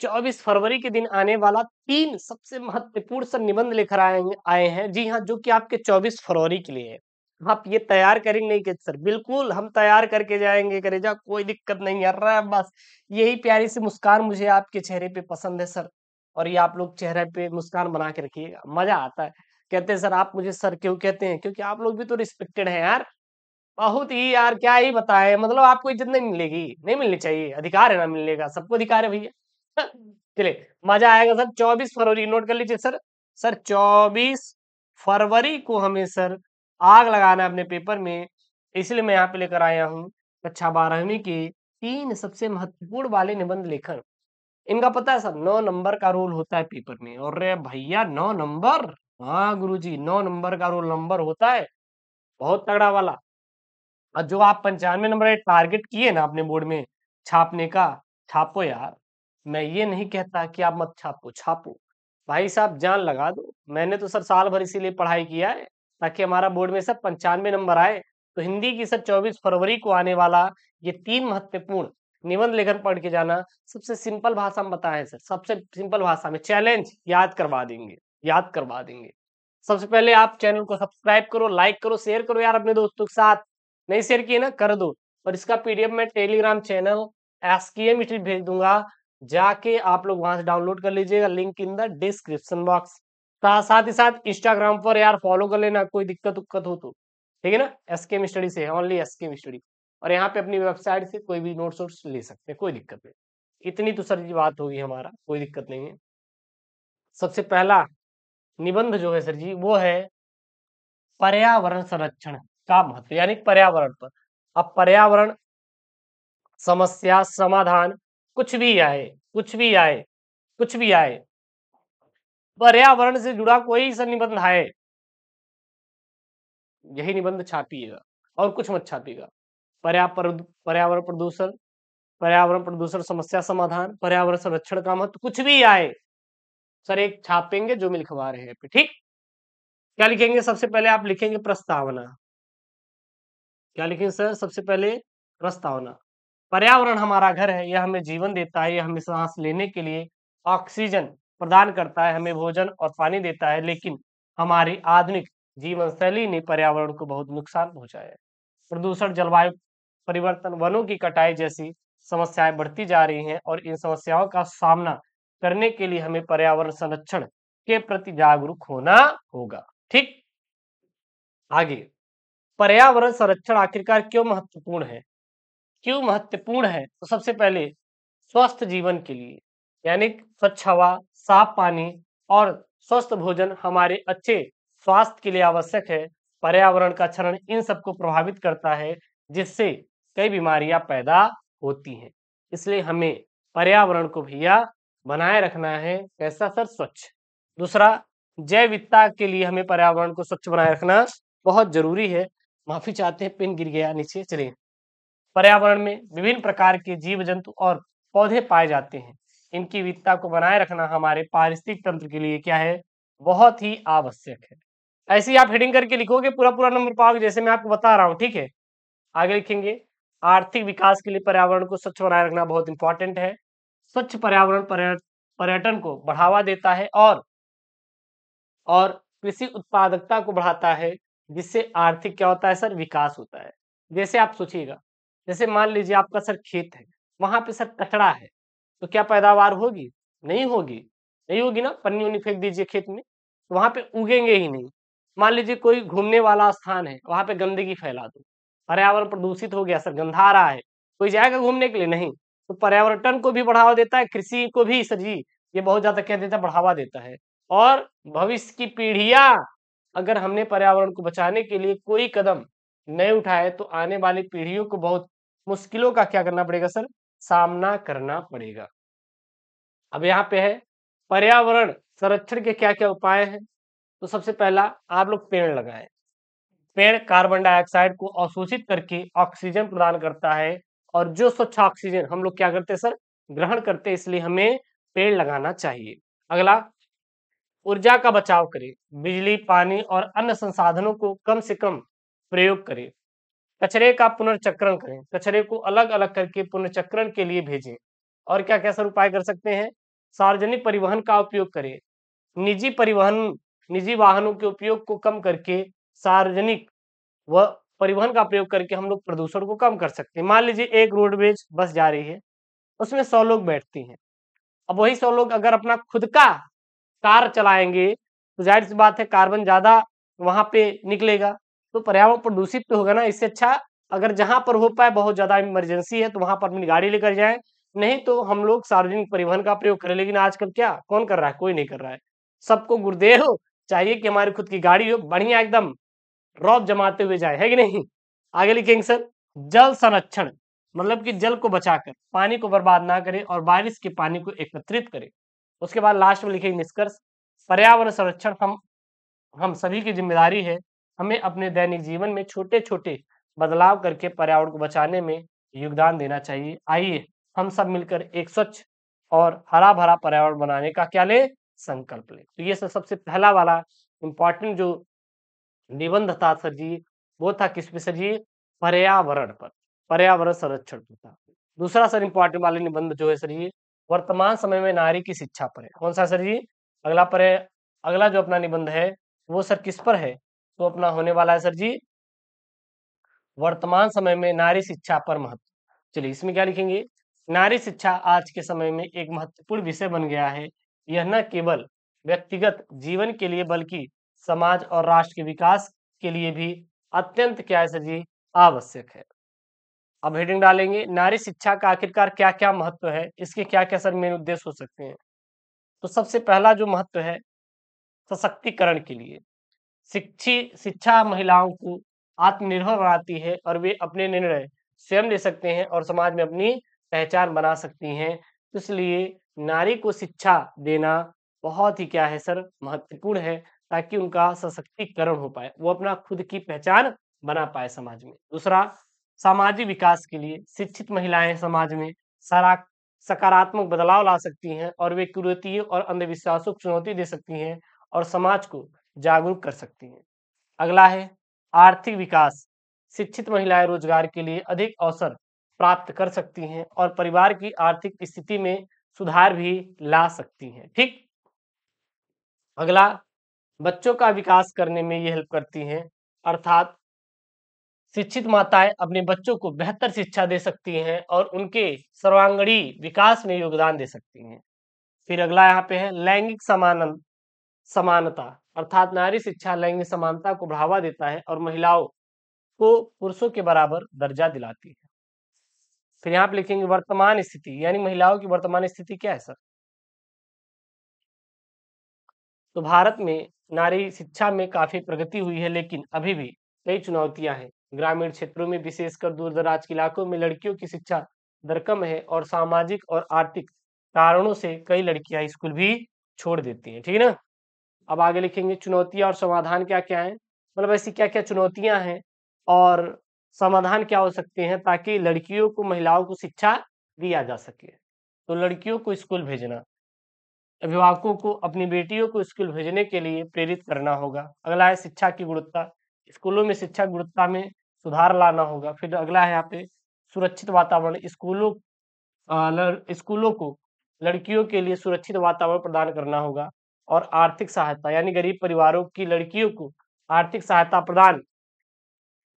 24 फरवरी के दिन आने वाला तीन सबसे महत्वपूर्ण सा निबंध लेकर आए आए हैं जी हाँ जो कि आपके 24 फरवरी के लिए है आप ये तैयार करेंगे नहीं कहते सर बिल्कुल हम तैयार करके जाएंगे करेजा कोई दिक्कत नहीं यार रहा बस यही प्यारी सी मुस्कान मुझे आपके चेहरे पे पसंद है सर और ये आप लोग चेहरे पे मुस्कान बना के रखिएगा मजा आता है कहते हैं सर आप मुझे सर क्यों कहते हैं क्योंकि आप लोग भी तो रिस्पेक्टेड है यार बहुत ही यार क्या ही बताए मतलब आपको इज्जत नहीं मिलेगी नहीं मिलनी चाहिए अधिकार है ना मिलेगा सबको अधिकार है भैया चलिए मजा आएगा सर चौबीस फरवरी नोट कर लीजिए सर सर चौबीस फरवरी को हमें सर आग लगाना है अपने पेपर में इसलिए मैं यहाँ पे लेकर आया हूँ कक्षा बारहवीं के तीन सबसे महत्वपूर्ण वाले निबंध लेखन इनका पता है सर नौ नंबर का रोल होता है पेपर में और रे भैया नौ नंबर हाँ गुरु जी नौ नंबर का रोल नंबर होता है बहुत तगड़ा वाला और जो आप पंचानवे नंबर टारगेट किए ना अपने बोर्ड में छापने का छापो यार मैं ये नहीं कहता कि आप मत छापो छापो भाई साहब जान लगा दो मैंने तो सर साल भर इसीलिए पढ़ाई किया है ताकि हमारा बोर्ड में सर पंचानवे नंबर आए तो हिंदी की सर 24 फरवरी को आने वाला ये तीन महत्वपूर्ण निबंध लेखन पढ़ के जाना सबसे सिंपल भाषा में बताएं सर सबसे सिंपल भाषा में चैलेंज याद करवा देंगे याद करवा देंगे सबसे पहले आप चैनल को सब्सक्राइब करो लाइक करो शेयर करो यार अपने दोस्तों के साथ नहीं शेयर किए ना कर दो और इसका पीडीएफ में टेलीग्राम चैनल एसकेएम भेज दूंगा जाके आप लोग वहां से डाउनलोड कर लीजिएगा link in the description box साथ ही साथ इंस्टाग्राम पर यार फॉलो कर लेना कोई दिक्कत उक्कत हो तो ठीक है ना एसकेम स्टडी से ओनली एसकेम स्टडी और यहाँ पे अपनी वेबसाइट से कोई भी नोट्स वोट्स ले सकते हैं कोई दिक्कत नहीं इतनी तो सर जी बात होगी हमारा कोई दिक्कत नहीं है सबसे पहला निबंध जो है सर जी वो है पर्यावरण संरक्षण का महत्व यानी पर्यावरण पर अब पर्यावरण समस्या समाधान कुछ भी आए कुछ भी आए कुछ भी आए पर्यावरण से जुड़ा कोई सा निबंध आए यही निबंध छापिएगा और कुछ मत छापिएगा पर्यावरण प्रदूषण पर्यावरण प्रदूषण समस्या समाधान पर्यावरण संरक्षण का महत्व कुछ भी आए सर एक छापेंगे जो मैं लिखवा रहे हैं ठीक क्या लिखेंगे सबसे पहले आप लिखेंगे प्रस्तावना क्या लिखेंगे सर सबसे पहले प्रस्तावना पर्यावरण हमारा घर है यह हमें जीवन देता है यह हमें सांस लेने के लिए ऑक्सीजन प्रदान करता है हमें भोजन और पानी देता है लेकिन हमारी आधुनिक जीवन शैली ने पर्यावरण को बहुत नुकसान पहुंचाया है प्रदूषण जलवायु परिवर्तन वनों की कटाई जैसी समस्याएं बढ़ती जा रही हैं और इन समस्याओं का सामना करने के लिए हमें पर्यावरण संरक्षण के प्रति जागरूक होना होगा ठीक आगे पर्यावरण संरक्षण आखिरकार क्यों महत्वपूर्ण है क्यों महत्वपूर्ण है तो सबसे पहले स्वस्थ जीवन के लिए यानी स्वच्छ हवा साफ पानी और स्वस्थ भोजन हमारे अच्छे स्वास्थ्य के लिए आवश्यक है पर्यावरण का क्षरण इन सबको प्रभावित करता है जिससे कई बीमारियां पैदा होती हैं इसलिए हमें पर्यावरण को भैया बनाए रखना है कैसा सर स्वच्छ दूसरा जैविकता के लिए हमें पर्यावरण को स्वच्छ बनाए रखना बहुत जरूरी है माफी चाहते हैं पिन गिर गया नीचे चलिए पर्यावरण में विभिन्न प्रकार के जीव जंतु और पौधे पाए जाते हैं इनकी विविधता को बनाए रखना हमारे पारिस्थितिक तंत्र के लिए क्या है बहुत ही आवश्यक है ऐसे ही आप हेडिंग करके लिखोगे पूरा पूरा नंबर पाओगे जैसे मैं आपको बता रहा हूँ ठीक है आगे लिखेंगे आर्थिक विकास के लिए पर्यावरण को स्वच्छ बनाए रखना बहुत इंपॉर्टेंट है स्वच्छ पर्यावरण पर्यटन को बढ़ावा देता है और और कृषि उत्पादकता को बढ़ाता है जिससे आर्थिक क्या होता है सर विकास होता है जैसे आप सोचिएगा जैसे मान लीजिए आपका सर खेत है वहां पे सर कचड़ा है तो क्या पैदावार होगी नहीं होगी नहीं होगी ना पन्नी उन्नी फेंक दीजिए खेत में तो वहां पे उगेंगे ही नहीं मान लीजिए कोई घूमने वाला स्थान है वहां पे गंदगी फैला दो पर्यावरण प्रदूषित हो गया सर गंधा रहा है कोई जाएगा घूमने के लिए नहीं तो पर्यावरण को भी बढ़ावा देता है कृषि को भी सर जी ये बहुत ज्यादा क्या देता है बढ़ावा देता है और भविष्य की पीढ़िया अगर हमने पर्यावरण को बचाने के लिए कोई कदम नहीं उठाए तो आने वाली पीढ़ियों को बहुत मुश्किलों का क्या करना पड़ेगा सर सामना करना पड़ेगा अब यहाँ पे है पर्यावरण संरक्षण के क्या क्या उपाय हैं तो सबसे पहला आप लोग पेड़ लगाएं पेड़ कार्बन डाइऑक्साइड को अवशोषित करके ऑक्सीजन प्रदान करता है और जो स्वच्छ ऑक्सीजन हम लोग क्या करते हैं सर ग्रहण करते हैं इसलिए हमें पेड़ लगाना चाहिए अगला ऊर्जा का बचाव करें बिजली पानी और अन्य संसाधनों को कम से कम प्रयोग करें कचरे का पुनर्चक्रण करें कचरे को अलग अलग करके पुनर्चक्रण के लिए भेजें और क्या क्या सर उपाय कर सकते हैं सार्वजनिक परिवहन का उपयोग करें निजी परिवहन निजी वाहनों के उपयोग को कम करके सार्वजनिक व परिवहन का प्रयोग करके हम लोग प्रदूषण को कम कर सकते हैं मान लीजिए एक रोडवेज बस जा रही है उसमें सौ लोग बैठती हैं अब वही सौ लोग अगर अपना खुद का कार चलाएंगे तो जाहिर सी बात है कार्बन ज़्यादा वहां पे निकलेगा तो पर्यावरण प्रदूषित तो होगा ना इससे अच्छा अगर जहां पर हो पाए बहुत ज्यादा इमरजेंसी है तो वहां पर अपनी गाड़ी लेकर जाए नहीं तो हम लोग सार्वजनिक परिवहन का प्रयोग करें लेकिन आजकल क्या कौन कर रहा है कोई नहीं कर रहा है सबको हो चाहिए कि हमारी खुद की गाड़ी हो बढ़िया एकदम रौब जमाते हुए जाए है कि नहीं आगे लिखेंगे सर जल संरक्षण मतलब कि जल को बचाकर पानी को बर्बाद ना करें और बारिश के पानी को एकत्रित करें उसके बाद लास्ट में लिखेंगे निष्कर्ष पर्यावरण संरक्षण हम हम सभी की जिम्मेदारी है हमें अपने दैनिक जीवन में छोटे छोटे बदलाव करके पर्यावरण को बचाने में योगदान देना चाहिए आइए हम सब मिलकर एक स्वच्छ और हरा भरा पर्यावरण बनाने का क्या ले संकल्प ले तो ये सब सबसे पहला वाला इम्पोर्टेंट जो निबंध था सर जी वो था किस पे सर जी पर्यावरण पर पर्यावरण संरक्षण पर था दूसरा सर इम्पोर्टेंट वाला निबंध जो है सर जी वर्तमान समय में नारी की शिक्षा पर है कौन सा सर जी अगला पर है अगला जो अपना निबंध है वो सर किस पर है तो अपना होने वाला है सर जी वर्तमान समय में नारी शिक्षा पर महत्व चलिए इसमें क्या लिखेंगे नारी शिक्षा आज के समय में एक महत्वपूर्ण विषय बन गया है यह न केवल व्यक्तिगत जीवन के लिए बल्कि समाज और राष्ट्र के विकास के लिए भी अत्यंत क्या है सर जी आवश्यक है अब हेडिंग डालेंगे नारी शिक्षा का आखिरकार क्या क्या महत्व है इसके क्या क्या सर मेन उद्देश्य हो सकते हैं तो सबसे पहला जो महत्व है सशक्तिकरण के लिए शिक्षित शिक्षा महिलाओं को आत्मनिर्भर बनाती है और वे अपने निर्णय स्वयं ले सकते हैं और समाज में अपनी पहचान बना सकती हैं तो इसलिए नारी को शिक्षा देना बहुत ही क्या है सर महत्वपूर्ण है ताकि उनका सशक्तिकरण हो पाए वो अपना खुद की पहचान बना पाए समाज में दूसरा सामाजिक विकास के लिए शिक्षित महिलाएं समाज में सारा सकारात्मक बदलाव ला सकती हैं और वे कुरीतियों और अंधविश्वासों को चुनौती दे सकती हैं और समाज को जागरूक कर सकती हैं अगला है आर्थिक विकास शिक्षित महिलाएं रोजगार के लिए अधिक अवसर प्राप्त कर सकती हैं और परिवार की आर्थिक स्थिति में सुधार भी ला सकती हैं ठीक अगला बच्चों का विकास करने में ये हेल्प करती हैं अर्थात शिक्षित माताएं अपने बच्चों को बेहतर शिक्षा दे सकती हैं और उनके सर्वांगणी विकास में योगदान दे सकती हैं फिर अगला यहाँ पे है लैंगिक समान समानता अर्थात नारी शिक्षा लैंगिक समानता को बढ़ावा देता है और महिलाओं को पुरुषों के बराबर दर्जा दिलाती है फिर यहाँ पे लिखेंगे वर्तमान स्थिति यानी महिलाओं की वर्तमान स्थिति क्या है सर तो भारत में नारी शिक्षा में काफी प्रगति हुई है लेकिन अभी भी कई चुनौतियां हैं ग्रामीण क्षेत्रों में विशेषकर दूर दराज के इलाकों में लड़कियों की शिक्षा दर कम है और सामाजिक और आर्थिक कारणों से कई लड़कियां स्कूल भी छोड़ देती हैं ठीक है ना अब आगे लिखेंगे चुनौतियां और समाधान क्या क्या है मतलब ऐसी क्या क्या चुनौतियां हैं और समाधान क्या हो सकते हैं ताकि लड़कियों को महिलाओं को शिक्षा दिया जा सके तो लड़कियों को स्कूल भेजना अभिभावकों को अपनी बेटियों को स्कूल भेजने के लिए प्रेरित करना होगा अगला है शिक्षा की गुणवत्ता स्कूलों में शिक्षा गुणवत्ता में सुधार लाना होगा फिर अगला है यहाँ पे सुरक्षित वातावरण स्कूलों स्कूलों को लड़कियों के लिए सुरक्षित वातावरण प्रदान करना होगा और आर्थिक सहायता यानी गरीब परिवारों की लड़कियों को आर्थिक सहायता प्रदान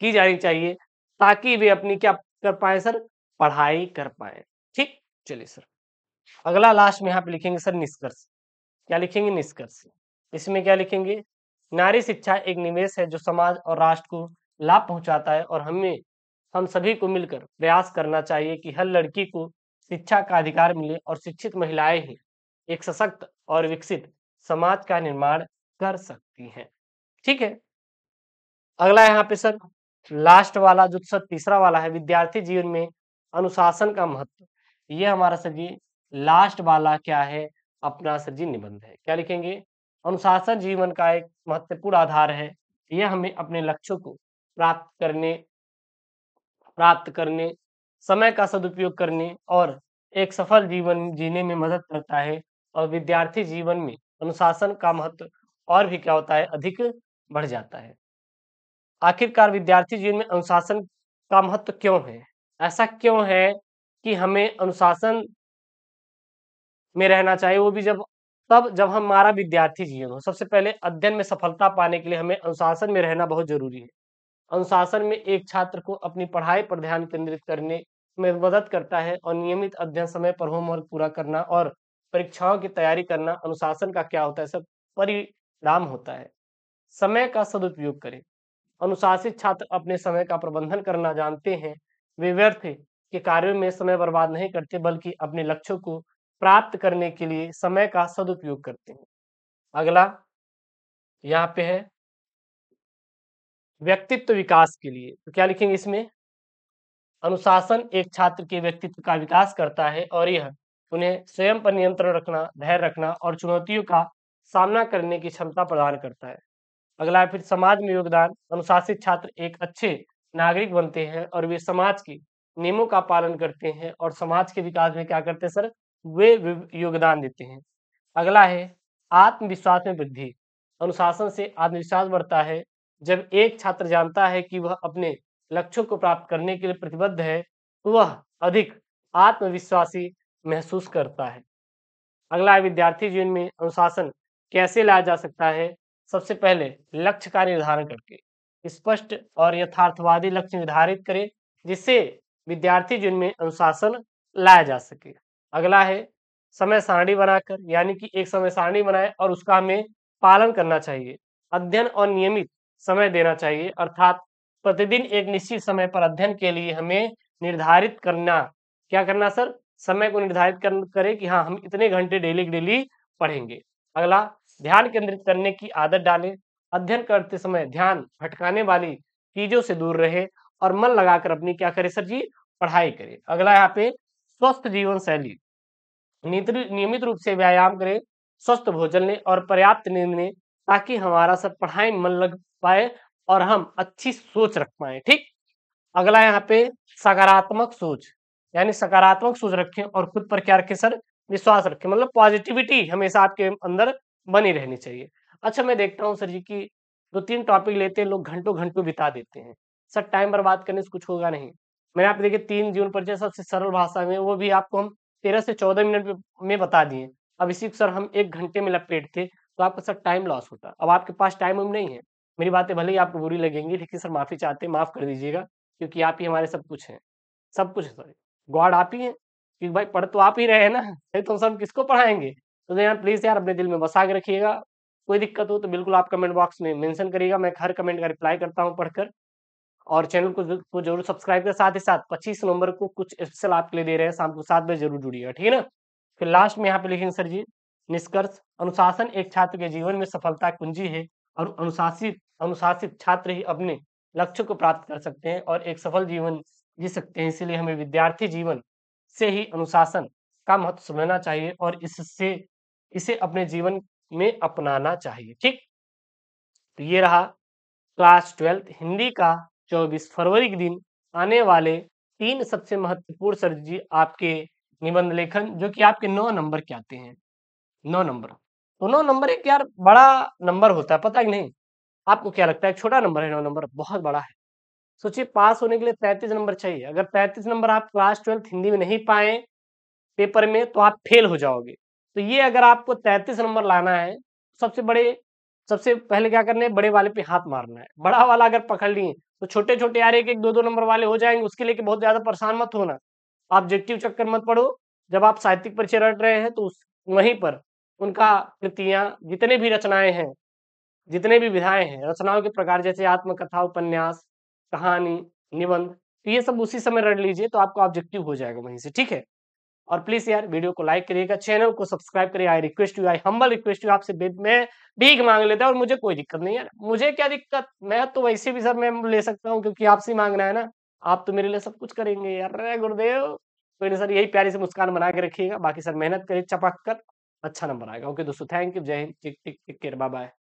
की जानी चाहिए ताकि वे अपनी क्या कर पाए सर पढ़ाई कर पाए ठीक चलिए सर अगला लास्ट में यहाँ पे लिखेंगे सर निष्कर्ष क्या लिखेंगे निष्कर्ष इसमें क्या लिखेंगे नारी शिक्षा एक निवेश है जो समाज और राष्ट्र को लाभ पहुंचाता है और हमें हम सभी को मिलकर प्रयास करना चाहिए कि हर लड़की को शिक्षा का अधिकार मिले और शिक्षित महिलाएं ही एक सशक्त और विकसित समाज का निर्माण कर सकती हैं ठीक है अगला यहाँ पे सर लास्ट वाला जो सर तीसरा वाला है विद्यार्थी जीवन में अनुशासन का महत्व ये हमारा सर जी लास्ट वाला क्या है अपना सर जी निबंध है क्या लिखेंगे अनुशासन जीवन का एक महत्वपूर्ण आधार है यह हमें अपने लक्ष्यों को प्राप्त करने प्राप्त करने समय का सदुपयोग करने और एक सफल जीवन जीने में मदद करता है और विद्यार्थी जीवन में अनुशासन का महत्व और भी क्या होता है अधिक बढ़ जाता है आखिरकार विद्यार्थी जीवन में अनुशासन का महत्व क्यों है ऐसा क्यों है कि हमें अनुशासन में रहना चाहिए वो भी जब तब जब हमारा विद्यार्थी जीवन हो सबसे पहले अध्ययन में सफलता पाने के लिए हमें अनुशासन में रहना बहुत जरूरी है अनुशासन में एक छात्र को अपनी पढ़ाई पर ध्यान केंद्रित करने में मदद करता है और नियमित अध्ययन समय पर होमवर्क पूरा करना और परीक्षाओं की तैयारी करना अनुशासन का क्या होता है सब परिणाम होता है समय का सदुपयोग करें अनुशासित छात्र अपने समय का प्रबंधन करना जानते हैं वे व्यर्थ के कार्यों में समय बर्बाद नहीं करते बल्कि अपने लक्ष्यों को प्राप्त करने के लिए समय का सदुपयोग करते हैं अगला यहाँ पे है व्यक्तित्व विकास के लिए तो क्या लिखेंगे इसमें अनुशासन एक छात्र के व्यक्तित्व का विकास करता है और यह उन्हें स्वयं पर नियंत्रण रखना धैर्य रखना और चुनौतियों का सामना करने की क्षमता प्रदान करता है अगला है फिर समाज में योगदान अनुशासित छात्र एक अच्छे नागरिक बनते हैं और वे समाज की नियमों का पालन करते हैं और समाज के विकास में क्या करते हैं सर वे योगदान देते हैं अगला है आत्मविश्वास में वृद्धि अनुशासन से आत्मविश्वास बढ़ता है जब एक छात्र जानता है कि वह अपने लक्ष्यों को प्राप्त करने के लिए प्रतिबद्ध है तो वह अधिक आत्मविश्वासी महसूस करता है अगला है विद्यार्थी जीवन में अनुशासन कैसे लाया जा सकता है सबसे पहले लक्ष्य का निर्धारण करके स्पष्ट और यथार्थवादी लक्ष्य निर्धारित करें जिससे विद्यार्थी जीवन में अनुशासन लाया जा सके अगला है समय सारणी बनाकर यानी कि एक समय सारणी बनाए और उसका हमें पालन करना चाहिए अध्ययन और नियमित समय देना चाहिए अर्थात प्रतिदिन एक निश्चित समय पर अध्ययन के लिए हमें निर्धारित करना क्या करना सर समय को निर्धारित करें कि हाँ हम इतने घंटे डेली डेली पढ़ेंगे अगला ध्यान केंद्रित करने की आदत डालें अध्ययन करते समय ध्यान भटकाने वाली चीजों से दूर रहे और मन लगाकर अपनी क्या करे सर जी पढ़ाई करे अगला यहाँ पे स्वस्थ जीवन शैली नियमित रूप से व्यायाम करें स्वस्थ भोजन लें और पर्याप्त नींद लें ताकि हमारा सर पढ़ाई में मन लग पाए और हम अच्छी सोच रख पाए ठीक अगला यहाँ पे सकारात्मक सोच यानी सकारात्मक सोच रखें और खुद पर क्या रखें सर विश्वास रखें मतलब पॉजिटिविटी हमेशा आपके अंदर बनी रहनी चाहिए अच्छा मैं देखता हूँ सर जी की दो तीन टॉपिक लेते हैं लोग घंटों घंटों बिता देते हैं सर टाइम पर बात करने से कुछ होगा नहीं मैंने आप देखिए तीन जीवन परिचय सबसे सरल भाषा में वो भी आपको हम तेरह से चौदह मिनट में बता दिए अब इसी सर हम एक घंटे में लपेटते तो आपका सर टाइम लॉस होता अब आपके पास टाइम उम नहीं है मेरी बातें भले ही आपको बुरी लगेंगी लेकिन सर माफी चाहते हैं माफ कर दीजिएगा क्योंकि आप ही हमारे सब कुछ हैं सब कुछ है सॉरी गॉड आप ही हैं कि भाई पढ़ तो आप ही रहे हैं ना हाँ। नहीं तो हम किसको पढ़ाएंगे तो यार प्लीज़ यार अपने दिल में बसा के रखिएगा कोई दिक्कत हो तो बिल्कुल आप कमेंट बॉक्स में मेंशन करिएगा मैं हर कमेंट का रिप्लाई करता हूँ पढ़कर और चैनल को को जरूर सब्सक्राइब कर साथ ही साथ पच्चीस नवंबर को कुछ स्पेशल आपके लिए दे रहे हैं शाम को सात बजे जरूर जुड़िएगा ठीक है ना फिर लास्ट में यहाँ पे लिखेंगे सर जी निष्कर्ष अनुशासन एक छात्र के जीवन में सफलता कुंजी है और अनुशासित अनुशासित छात्र ही अपने लक्ष्य को प्राप्त कर सकते हैं और एक सफल जीवन जी सकते हैं इसीलिए हमें विद्यार्थी जीवन से ही अनुशासन का महत्व समझना चाहिए और इससे इसे अपने जीवन में अपनाना चाहिए ठीक तो ये रहा क्लास ट्वेल्थ हिंदी का चौबीस फरवरी के दिन आने वाले तीन सबसे महत्वपूर्ण सर जी आपके निबंध लेखन जो कि आपके नौ नंबर के आते हैं नौ नंबर तो नौ नंबर एक यार बड़ा नंबर होता है पता ही नहीं आपको क्या लगता है छोटा नंबर है नौ नंबर बहुत बड़ा है सोचिए पास होने के लिए पैंतीस नंबर चाहिए अगर पैंतीस नंबर आप क्लास ट्वेल्थ हिंदी में नहीं पाए पेपर में तो आप फेल हो जाओगे तो ये अगर आपको तैंतीस नंबर लाना है तो सबसे बड़े सबसे पहले क्या करना है बड़े वाले पे हाथ मारना है बड़ा वाला अगर पकड़ लिए तो छोटे छोटे यार एक एक दो दो नंबर वाले हो जाएंगे उसके लिए बहुत ज्यादा परेशान मत होना ऑब्जेक्टिव चक्कर मत पढ़ो जब आप साहित्यिक परिचय रट रहे हैं तो उस वहीं पर उनका कृतियां जितने भी रचनाएं हैं जितने भी विधाएं हैं रचनाओं के प्रकार जैसे आत्मकथा उपन्यास कहानी निबंध तो ये सब उसी समय रट लीजिए तो आपका ऑब्जेक्टिव हो जाएगा वहीं से ठीक है और प्लीज यार वीडियो को लाइक करिएगा चैनल को सब्सक्राइब करिए I request you I humble request you आपसे मैं भीख मांग लेता हूँ और मुझे कोई दिक्कत नहीं यार मुझे क्या दिक्कत मैं तो वैसे भी सर मैं ले सकता हूँ क्योंकि आपसे मांगना है ना आप तो मेरे लिए सब कुछ करेंगे यार गुरुदेव कोई सर यही प्यारी से मुस्कान बना के रखिएगा बाकी सर मेहनत करिए चपक कर अच्छा नंबर आएगा ओके दोस्तों थैंक यू जय हिंद take take take care bye